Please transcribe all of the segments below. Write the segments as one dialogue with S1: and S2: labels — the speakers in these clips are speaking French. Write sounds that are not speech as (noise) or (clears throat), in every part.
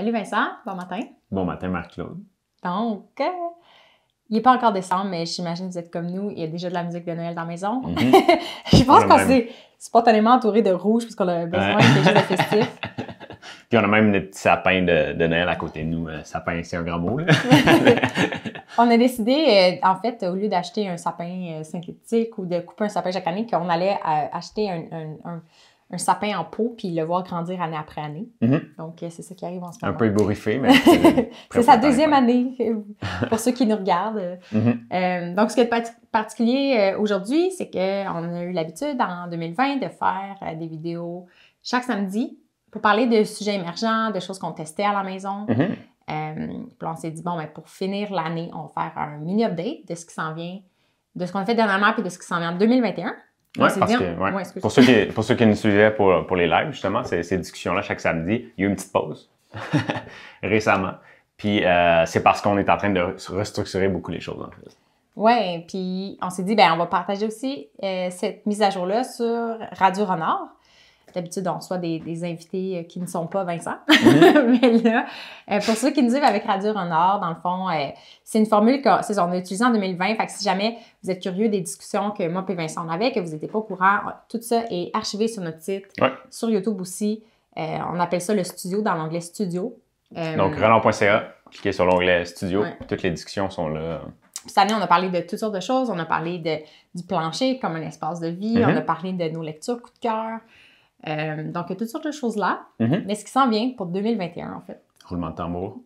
S1: Salut Vincent, bon matin.
S2: Bon matin Marc-Claude.
S1: Donc, euh, il n'est pas encore décembre, mais j'imagine que vous êtes comme nous, il y a déjà de la musique de Noël dans la maison. Mhm. (laughs) Je pense qu'on s'est spontanément entouré de rouge puisqu'on a besoin de quelque festif.
S2: (laughs) Puis on a même notre petit sapin de, Noël à côté de nous. Euh, sapin, c'est un grand mot.
S1: (laughs) on a décidé, euh, en fait, au lieu d'acheter un sapin synthétique ou de couper un sapin chaque année, qu'on allait acheter un, un sapin en pot puis le voir grandir année après année. Mm-hmm. Donc, euh, c'est ça qui arrive en ce moment. Un peu
S2: ébouriffé, mais. (laughs) c'est sa deuxième
S1: année, euh, pour ceux qui nous regardent. Mm-hmm. Euh, donc, ce qui est particulier aujourd'hui, c'est qu'on a eu l'habitude en 2020 de faire des vidéos chaque samedi pour parler de sujets émergents, de choses qu'on testait à la maison. Mm-hmm. puis on s'est dit, bon, ben, pour finir l'année, on va faire un mini-update de ce qui s'en vient, de ce qu'on a fait dernièrement puis de ce qui s'en vient en 2021.
S2: Oui, parce que, pour, ceux qui, pour ceux nous suivaient pour, les lives, justement, ces, discussions-là, chaque samedi, il y a eu une petite pause (laughs) récemment. Puis euh, c'est parce qu'on est en train de restructurer beaucoup les choses, en fait.
S1: Oui, puis on s'est dit, ben on va partager aussi euh, cette mise à jour-là sur Radio Renard. D'habitude, on soit des, invités euh, qui ne sont pas Vincent. (laughs) Mais là, euh, pour ceux qui nous suivent avec Radio Renard, dans le fond, euh, c'est une formule qu'on a utilisée en 2020. Fait que si jamais vous êtes curieux des discussions que moi et Vincent on avait, que vous n'étiez pas au courant, tout ça est archivé sur notre site, sur YouTube aussi. on appelle ça le studio dans l'onglet studio. Donc,
S2: relan.ca cliquez sur l'onglet studio, toutes les discussions sont là.
S1: Cette année, on a parlé de toutes sortes de choses. On a parlé de, du plancher comme un espace de vie. Mm-hmm. On a parlé de nos lectures coup de cœur. Euh, donc, il y a toutes sortes de choses-là. Mhm. Mais ce qui s'en vient pour 2021,
S2: en fait. Roulement de tambour.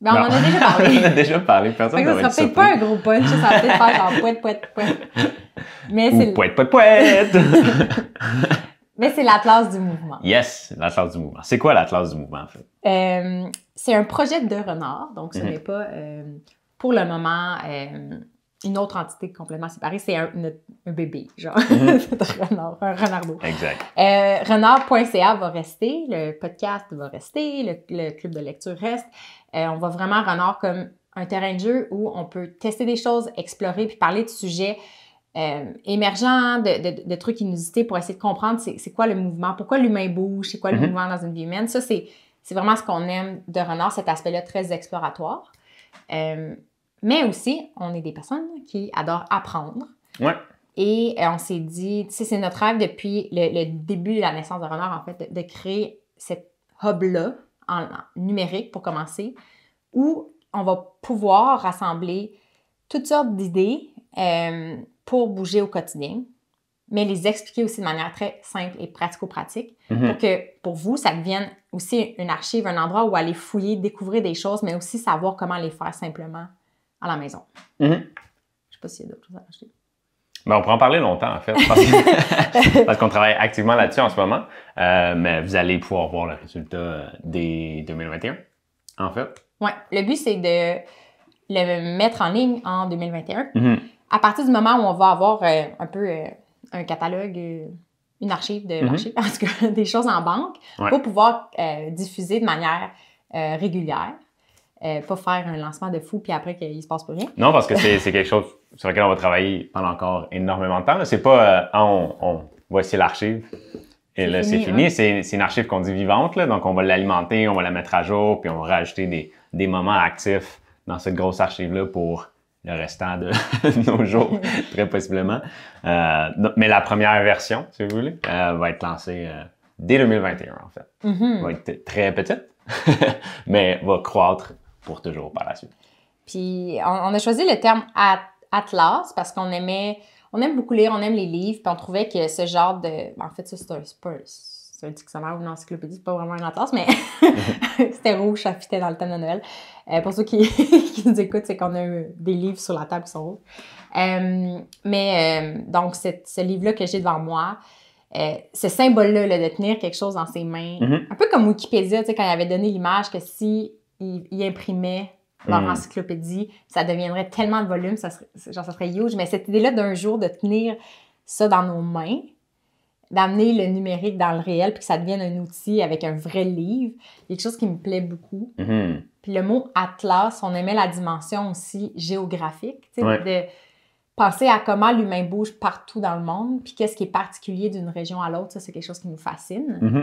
S2: Ben, on en a déjà parlé. (laughs) on en a déjà parlé. Personne ne Ça sera peut
S1: pas un gros punch. Ça va peut-être faire genre poète, poète, poète. Mais c'est... poète, poète, (laughs) Mais c'est l'Atlas du mouvement.
S2: Yes, l'Atlas du mouvement. C'est quoi l'Atlas du mouvement, en fait?
S1: Euh, c'est un projet de renard. Donc, ce mhm. n'est pas, euh, pour le moment une autre entité complètement séparée, c'est un, un, bébé, genre mhm. (laughs) un renard, un Exact. Euh, renard.ca va rester, le podcast va rester, le, club de lecture reste. Euh, on va vraiment renard comme un terrain de jeu où on peut tester des choses, explorer, puis parler de sujets euh, émergents, de, trucs inusités pour essayer de comprendre c'est quoi le mouvement, pourquoi l'humain bouge, c'est quoi le mhm. mouvement dans une vie humaine. Ça, c'est vraiment ce qu'on aime de renard, cet aspect-là très exploratoire. Mais aussi, on est des personnes qui adorent apprendre. Ouais. Et euh, on s'est dit, tu sais, c'est notre rêve depuis le, début de la naissance de Renard, en fait, de, créer cette hub-là en, numérique pour commencer, où on va pouvoir rassembler toutes sortes d'idées euh, pour bouger au quotidien, mais les expliquer aussi de manière très simple et pratico-pratique mhm. pour que pour vous, ça devienne aussi une archive, un endroit où aller fouiller, découvrir des choses, mais aussi savoir comment les faire simplement à la maison.
S2: Mm-hmm. Je ne sais pas s'il y a d'autres choses à acheter. Ben, on pourrait en parler longtemps, en fait, (laughs) parce qu'on travaille activement là-dessus en ce moment. Euh, mais vous allez pouvoir voir le résultat euh, des 2021, en fait.
S1: Oui. Le but, c'est de le mettre en ligne en 2021. Mm-hmm. À partir du moment où on va avoir euh, un peu un catalogue, une archive de mm-hmm. marché, (laughs) tout parce que des choses en banque, pour pouvoir diffuser de manière régulière. Euh, pas faire un lancement de fou puis après qu'il ne se passe pas rien. Non, parce que c'est
S2: quelque chose sur lequel on va travailler pendant encore énormément de temps. C'est pas euh, on, voici l'archive et là c'est fini. Hein? C'est une archive qu'on dit vivante, donc on va l'alimenter, on va la mettre à jour, puis on va rajouter des, moments actifs dans cette grosse archive-là pour le restant de (laughs) nos jours, (laughs) très possiblement. Euh, mais la première version, si vous voulez, va être lancée dès 2021, en fait. Elle mm-hmm. Va être très petite, (laughs) mais va croître pour toujours par la suite.
S1: Puis on, a choisi le terme atlas parce qu'on aimait, on aime beaucoup lire, on aime les livres, puis on trouvait que ce genre de, en fait ça c'est un, c'est un dictionnaire ou une encyclopédie, c'est pas vraiment un atlas, mais (laughs) c'était rouge, ça fitait dans le thème de Noël. Euh, pour ceux (laughs) qui, nous écoutent, c'est qu'on a des livres sur la table qui sont rouges. Euh, mais euh, donc, ce livre-là que j'ai devant moi, ce symbole-là, de tenir quelque chose dans ses mains, mm-hmm. un peu comme Wikipédia, tu sais, quand il avait donné l'image que si ils, imprimait imprimaient leur hmm. encyclopédie. Ça deviendrait tellement de volume, ça serait, genre, ça serait huge. Mais cette idée-là d'un jour de tenir ça dans nos mains, d'amener le numérique dans le réel, puis que ça devienne un outil avec un vrai livre, quelque chose qui me plaît beaucoup. Hmm. Puis le mot atlas, on aimait la dimension aussi géographique, de penser à comment l'humain bouge partout dans le monde, puis qu'est-ce qui est particulier d'une région à l'autre, ça c'est quelque chose qui nous fascine. Hmm.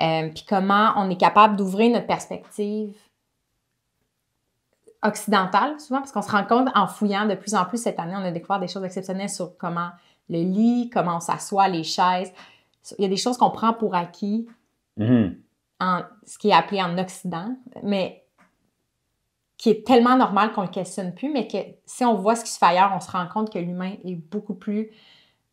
S1: Euh, puis comment on est capable d'ouvrir notre perspective occidentale, souvent, parce qu'on se rend compte en fouillant de plus en plus cette année, on a découvert des choses exceptionnelles sur comment le lit, comment on s'assoit, les chaises. Il y a des choses qu'on prend pour acquis, mm-hmm. en, ce qui est appelé en Occident, mais qui est tellement normal qu'on ne le questionne plus, mais que si on voit ce qui se fait ailleurs, on se rend compte que l'humain est beaucoup plus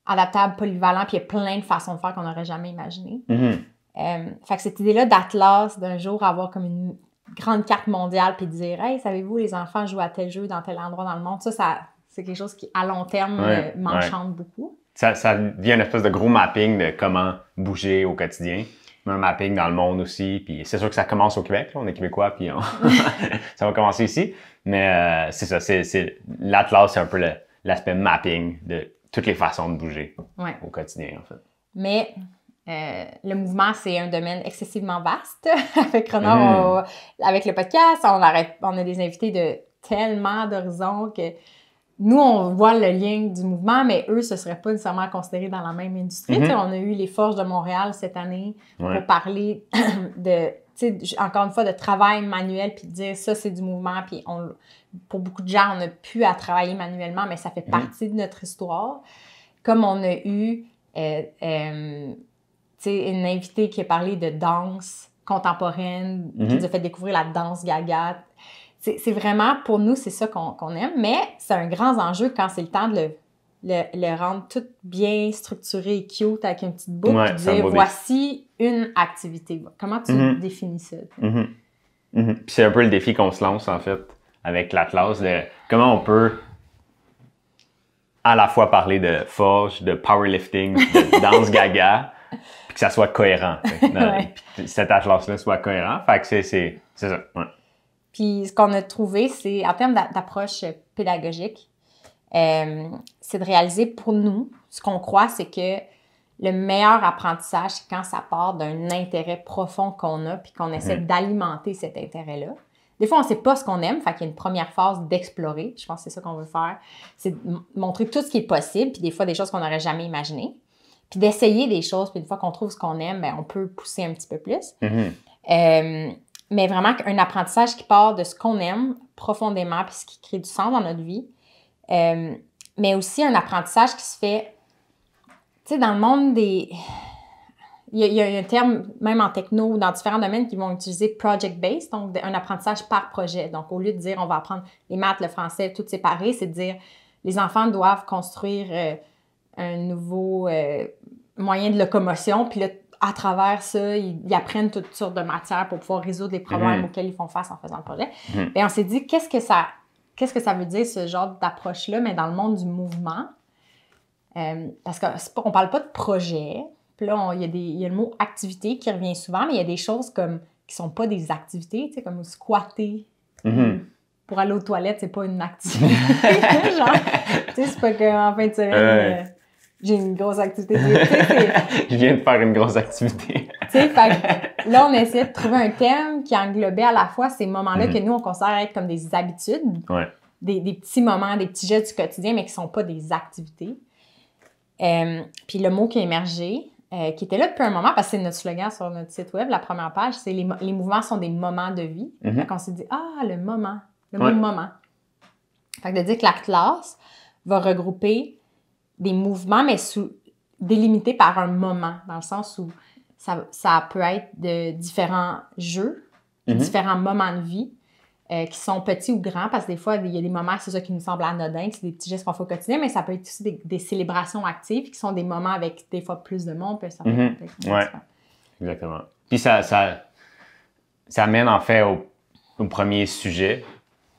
S1: adaptable, polyvalent, puis il y a plein de façons de faire qu'on n'aurait jamais imaginé. Mm-hmm. Euh, fait que cette idée-là d'atlas, d'un jour avoir comme une grande carte mondiale puis dire Hey, savez-vous, les enfants jouent à tel jeu dans tel endroit dans le monde. Ça, c'est quelque chose qui, à long terme, euh, m'enchante beaucoup.
S2: Ça, ça devient une espèce de gros mapping de comment bouger au quotidien. Un mapping dans le monde aussi. Puis c'est sûr que ça commence au Québec. on est Québécois, puis on... (laughs) ça va commencer ici. Mais euh, c'est ça. C'est, l'Atlas, c'est un peu l'aspect mapping de toutes les façons de bouger au quotidien, en fait. Mais
S1: euh, le mouvement, c'est un domaine excessivement vaste. (laughs) avec Renard, hmm. avec le podcast, on, arrête, on a des invités de tellement d'horizons que nous, on voit le lien du mouvement, mais eux, ce ne serait pas nécessairement considéré dans la même industrie. Mm-hmm. On a eu les Forges de Montréal cette année On pour parler (clears throat) de encore une fois, de travail manuel, puis dire ça, c'est du mouvement, puis pour beaucoup de gens, on a pu à travailler manuellement, mais ça fait mm-hmm. partie de notre histoire. Comme on a eu euh, euh, une invitée qui a parlé de danse contemporaine, qui mhm. nous a fait découvrir la danse gaga. C'est vraiment, pour nous, c'est ça qu'on aime, mais c'est un grand enjeu quand c'est le temps de le, rendre tout bien structuré et cute avec une petite boucle ouais, dire voici une activité. Comment tu mhm. définis ça?
S2: Mhm. C'est un peu le défi qu'on se lance en fait avec l'Atlas de comment on peut à la fois parler de forge, de powerlifting, de danse (laughs) gaga, que ça soit cohérent. (laughs) cette là soit cohérent. Fait que c'est ça.
S1: Puis ce qu'on a trouvé, c'est en termes d'approche pédagogique, euh, c'est de réaliser pour nous, ce qu'on croit, c'est que le meilleur apprentissage, c'est quand ça part d'un intérêt profond qu'on a, puis qu'on essaie mm-hmm. d'alimenter cet intérêt-là. Des fois, on ne sait pas ce qu'on aime, fait qu'il y a une première phase d'explorer. Je pense que c'est ça qu'on veut faire. C'est montrer tout ce qui est possible, puis des fois, des choses qu'on n'aurait jamais imaginées puis d'essayer des choses. Puis une fois qu'on trouve ce qu'on aime, bien, on peut pousser un petit peu plus. Mhm. Euh, mais vraiment un apprentissage qui part de ce qu'on aime profondément, puis ce qui crée du sens dans notre vie. Euh, mais aussi un apprentissage qui se fait, tu sais, dans le monde des... Il y, a, un terme, même en techno ou dans différents domaines, qui vont utiliser project-based, donc un apprentissage par projet. Donc, au lieu de dire on va apprendre les maths, le français, tout séparé, c'est de dire les enfants doivent construire... Euh, un nouveau euh, moyen de locomotion. Puis là, à travers ça, ils, apprennent toutes sortes de matières pour pouvoir résoudre les problèmes mhm. auxquels ils font face en faisant le projet. Mhm. Et on s'est dit, qu'est-ce que ça, qu'est-ce que ça veut dire ce genre d'approche-là, mais dans le monde du mouvement? Euh, parce qu'on ne parle pas de projet. Puis là, il y, y, a le mot activité qui revient souvent, mais il y a des choses comme qui sont pas des activités, tu sais, comme squatter. Mhm. pour aller aux toilettes, c'est pas une activité. (laughs) genre, tu sais, c'est pas qu'en fin de euh, j'ai une grosse activité. (laughs)
S2: je viens de faire une grosse activité.
S1: fait, (laughs) là, on essaie de trouver un thème qui englobait à la fois ces moments-là que mhm. nous, on considère être comme des habitudes, des, petits moments, des petits gestes du quotidien, mais qui ne sont pas des activités. Euh, puis le mot qui a émergé, euh, qui était là depuis un moment, parce que c'est notre slogan sur notre site web, la première page, c'est les, mouvements sont des moments de vie. Mhm. on s'est dit, ah, le moment, le mot moment. Fait que de dire que la classe va regrouper des mouvements, mais sous, délimités par un moment, dans le sens où ça, ça peut être de différents jeux, mhm. différents moments de vie. Euh, qui sont petits ou grands, parce que des fois, il y a des moments, c'est ça qui nous semble anodin, c'est des petits gestes qu'on faut continuer, mais ça peut être aussi des, célébrations actives qui sont des moments avec des fois plus de monde, puis ça mhm.
S2: Exactement. Puis ça, ça, amène en fait au, premier sujet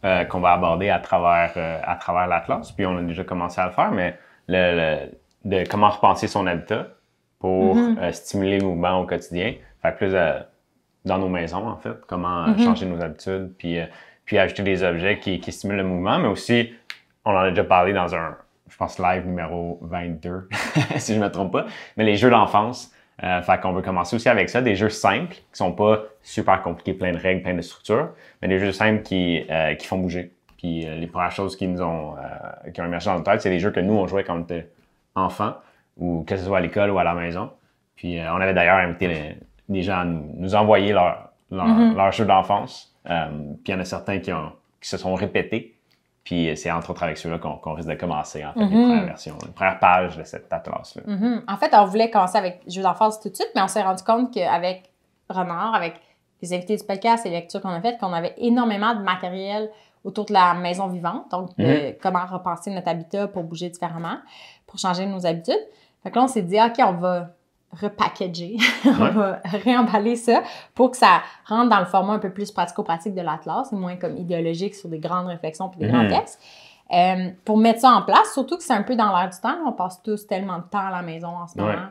S2: euh, qu'on va aborder à travers, euh, à travers l'Atlas, puis on a déjà commencé à le faire, mais de comment repenser son habitat pour mhm. euh, stimuler le mouvement au quotidien. Fait plus euh, dans nos maisons, en fait, comment euh, mhm. changer nos habitudes, puis, puis ajouter des objets qui, qui stimulent le mouvement, mais aussi, on en a déjà parlé dans un, je pense, live numéro 22, (laughs) si je ne me trompe pas, mais les jeux d'enfance. Euh, fait qu'on veut commencer aussi avec ça, des jeux simples qui sont pas super compliqués, plein de règles, plein de structures, mais des jeux simples qui, qui font bouger. Puis euh, les premières choses qui nous euh, ont, émergé dans notre tête, c'est les jeux que nous, on jouait quand on était enfant, ou que ce soit à l'école ou à la maison. Puis euh, on avait d'ailleurs invité les, gens à nous, envoyer leurs leur, mm-hmm. jeux d'enfance. puis il y en a certains qui, se sont répétés. Puis c'est entre autres avec ceux-là qu'on risque de commencer, en fait, les mm-hmm. premières versions, les premières pages de cette atlas-là.
S1: Mm-hmm. En fait, on voulait commencer avec jeux d'enfance tout de suite, mais on s'est rendu compte qu'avec Renard, avec les invités du podcast et les lectures qu'on a faites, qu'on avait énormément de matériel autour de la maison vivante, donc mhm. comment repenser notre habitat pour bouger différemment, pour changer nos habitudes. Fait que là, on s'est dit, OK, on va repackager, (laughs) on va réemballer ça pour que ça rentre dans le format un peu plus pratico-pratique de l'Atlas, moins comme idéologique sur des grandes réflexions puis des grands mhm. textes. Euh, pour mettre ça en place, surtout que c'est un peu dans l'air du temps, on passe tous tellement de temps à la maison en ce moment.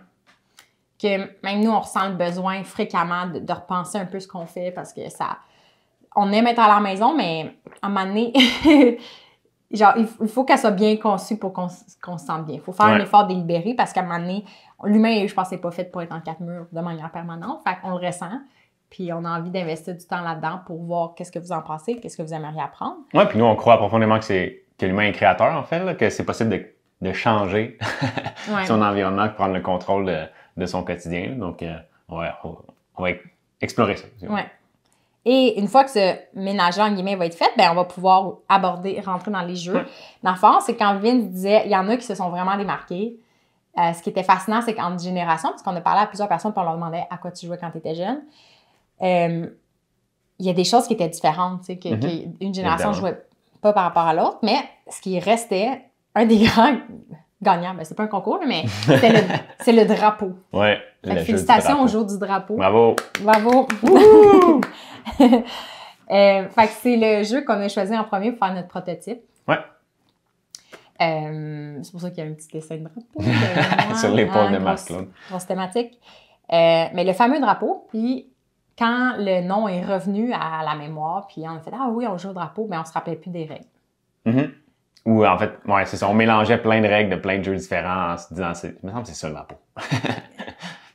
S1: Que même nous, on ressent le besoin fréquemment de repenser un peu ce qu'on fait parce que ça, on aime être à la maison, mais à un moment donné, (laughs) genre, il faut qu'elle soit bien conçue pour qu'on se sente bien. Il faut faire un effort délibéré parce qu'à un moment donné, l'humain, je pense, n'est pas fait pour être en quatre murs de manière permanente. Fait qu'on le ressent. Puis on a envie d'investir du temps là-dedans pour voir qu'est-ce que vous en pensez, qu'est-ce que vous aimeriez apprendre. Oui, puis
S2: nous, on croit profondément que c'est que l'humain est créateur, en fait, que c'est possible de, changer
S1: (laughs) son
S2: environnement, de prendre le contrôle de, son quotidien. Donc, euh, ouais, on va explorer ça. Oui.
S1: Et une fois que ce ménage en guillemets va être fait, ben, on va pouvoir aborder, rentrer dans les jeux. Dans c'est quand Vin disait, il y en a qui se sont vraiment démarqués. Euh, ce qui était fascinant, c'est qu'en génération, puisqu'on a parlé à plusieurs personnes, puis on leur demandait à quoi tu jouais quand tu étais jeune, euh, il y a des choses qui étaient différentes, tu qu'une mm-hmm. génération ne jouait pas par rapport à l'autre, mais ce qui restait, un des grands gagnant. mais ben, c'est pas un concours, mais c'est le, (laughs) le, drapeau.
S2: Ouais. félicitations au jour du drapeau. Bravo.
S1: Bravo. (laughs) euh, fait que c'est le jeu qu'on a choisi en premier pour faire notre prototype. Ouais. Euh, c'est pour ça qu'il y a un petit dessin de drapeau. Euh, (laughs) Sur l'épaule de Marc-Claude. thématique. Euh, mais le fameux drapeau, puis quand le nom est revenu à la mémoire, puis on a fait Ah oui, on joue au drapeau, mais on ne se rappelle plus des règles.
S2: Mm-hmm. Ou en fait, ouais, c'est ça, on mélangeait plein de règles de plein de jeux différents en se disant, il me semble c'est ça le peau. (laughs)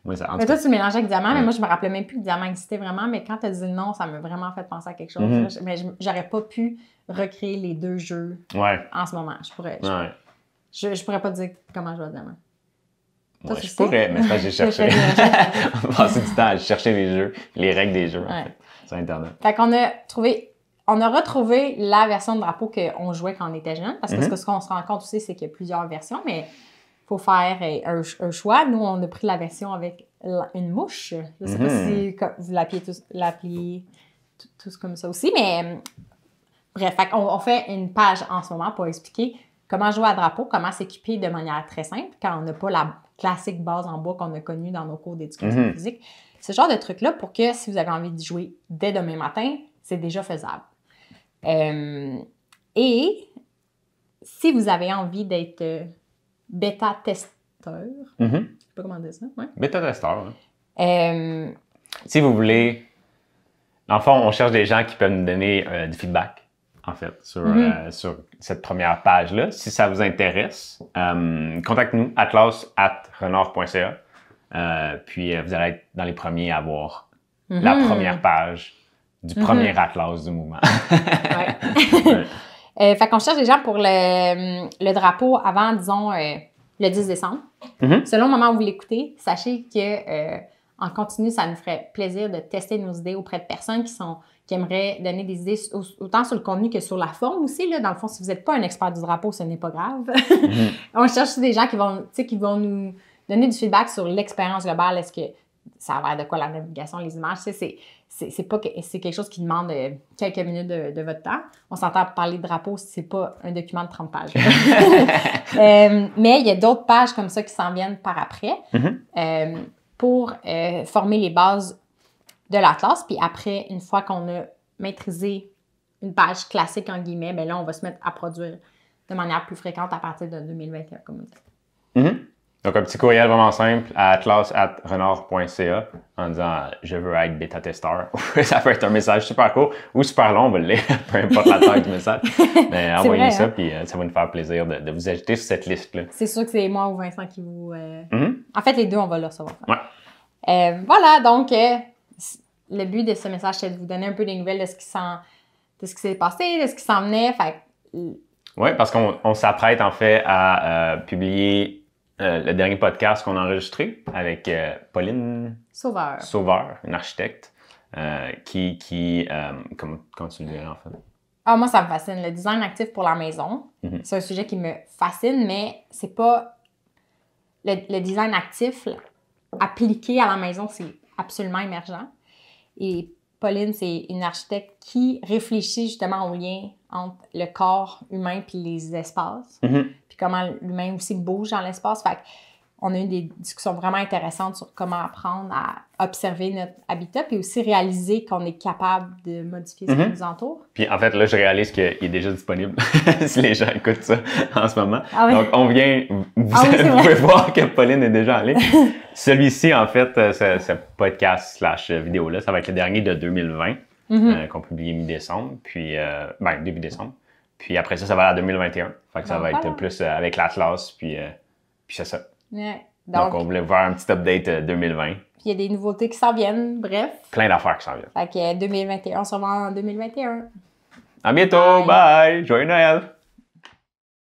S2: Moi, ça, mais toi, tu le mélangeais
S1: avec diamant, mais moi, je me rappelais même plus que diamant existait vraiment. Mais quand tu as dit non, ça m'a vraiment fait penser à quelque chose. Mm-hmm. Mais j'aurais pas pu recréer les deux jeux ouais. en ce moment. Je pourrais. ouais. je, je, pourrais pas dire comment je vois diamant.
S2: Toi, je pourrais, mais c'est j'ai cherché. On (laughs) (laughs) passait du temps à chercher les jeux, les règles des jeux, en fait, sur Internet.
S1: Fait qu'on a trouvé on a retrouvé la version de drapeau qu'on jouait quand on était jeune, parce que, ce mhm. qu'on se rend compte aussi, c'est qu'il y a plusieurs versions, mais il faut faire euh, un, choix. Nous, on a pris la version avec une mouche. Je ne sais pas si mhm. vous l'appuyez tous, comme ça aussi, mais euh, bref, on, fait une page en ce moment pour expliquer comment jouer à drapeau, comment s'équiper de manière très simple quand on n'a pas la classique base en bois qu'on a connue dans nos cours d'éducation mhm. physique. Ce genre de trucs là pour que si vous avez envie de jouer dès demain matin, c'est déjà faisable. Euh, et si vous avez envie d'être euh, bêta-testeur, mm-hmm. je ne sais pas comment dire ça.
S2: Bêta-testeur.
S1: Hein. Euh,
S2: si vous voulez, en fond, on cherche des gens qui peuvent nous donner du feedback en fait, mm-hmm. sur, cette première page-là. Si ça vous intéresse, contactez-nous atlas.renard.ca. Euh, puis vous allez être dans les premiers à voir la mm-hmm. première page du mm-hmm. premier atlas du mouvement. (laughs)
S1: Euh, fait qu'on cherche des gens pour le, drapeau avant, disons, euh, le 10 décembre. Mm-hmm. Selon le moment où vous l'écoutez, sachez que euh, en continu, ça nous ferait plaisir de tester nos idées auprès de personnes qui sont qui aimeraient donner des idées autant sur le contenu que sur la forme aussi. Dans le fond, si vous n'êtes pas un expert du drapeau, ce n'est pas grave. Mm-hmm. (laughs) On cherche des gens qui vont, qui vont nous donner du feedback sur l'expérience globale. Est-ce que ça a l'air de quoi la navigation, les images? C'est c'est pas que, c'est quelque chose qui demande euh, quelques minutes de, votre temps. On s'entend parler de drapeau, c'est pas un document de 30 pages. (laughs) Euh, mais il y a d'autres pages comme ça qui s'en viennent par après mm-hmm. euh, pour former les bases de l'atlas. Puis après, une fois qu'on a maîtrisé une page classique en guillemets, ben là on va se mettre à produire de manière plus fréquente à partir de 2021, comme on
S2: donc, un petit courriel vraiment simple à atlas.renard.ca en disant je veux être bêta-testeur. (laughs) ça peut être un message super court ou super long, on va le lire, (laughs) peu importe la taille du message. (laughs) Mais envoyez ça, hein? puis euh, ça va nous faire plaisir de, vous ajouter sur cette liste-là.
S1: C'est sûr que c'est moi ou Vincent qui vous. Euh, mm-hmm. En fait, les deux, on va le recevoir. Ouais. Euh, voilà, donc, le but de ce message, c'est de vous donner un peu des nouvelles de ce qui s'en de ce qui s'est passé, de ce qui s'en venait. Fait... Oui,
S2: parce qu'on s'apprête en fait à publier euh, le dernier podcast qu'on a enregistré avec euh, Pauline Sauveur. Sauveur, une architecte, euh, qui, qui comment, tu le dirais en fait?
S1: Ah, moi, ça me fascine. Le design actif pour la maison, mhm. c'est un sujet qui me fascine, mais c'est pas. Le, le design actif appliqué à la maison, c'est absolument émergent. Et Pauline, c'est une architecte qui réfléchit justement au lien entre le corps humain puis les espaces, mm-hmm. puis comment l'humain aussi bouge dans l'espace. Fait on a eu des discussions vraiment intéressantes sur comment apprendre à observer notre habitat, puis aussi réaliser qu'on est capable de modifier ce qui mm-hmm. nous
S2: entoure. Puis en fait, là, je réalise qu'il est déjà disponible (laughs) si les gens écoutent ça (laughs) en ce moment. Ah Donc, on vient, vous, ah (laughs) pouvez voir que Pauline est déjà allée. Celui-ci, en fait, euh, ce, ce podcast slash vidéo-là, ça va être le dernier de 2020. Mhm. Euh, qu'on publie mi-décembre, puis euh, ben, début décembre. Puis après ça, ça va à 2021. Fait que ça va être plus euh, avec l'Atlas, puis, puis c'est ça.
S1: Donc, on
S2: voulait voir un petit update 2020. Puis
S1: il y a des nouveautés qui s'en viennent, bref.
S2: Plein d'affaires qui s'en viennent.
S1: Fait que 2021, on se revoit en 2021.
S2: À bientôt, bye. Joyeux Noël!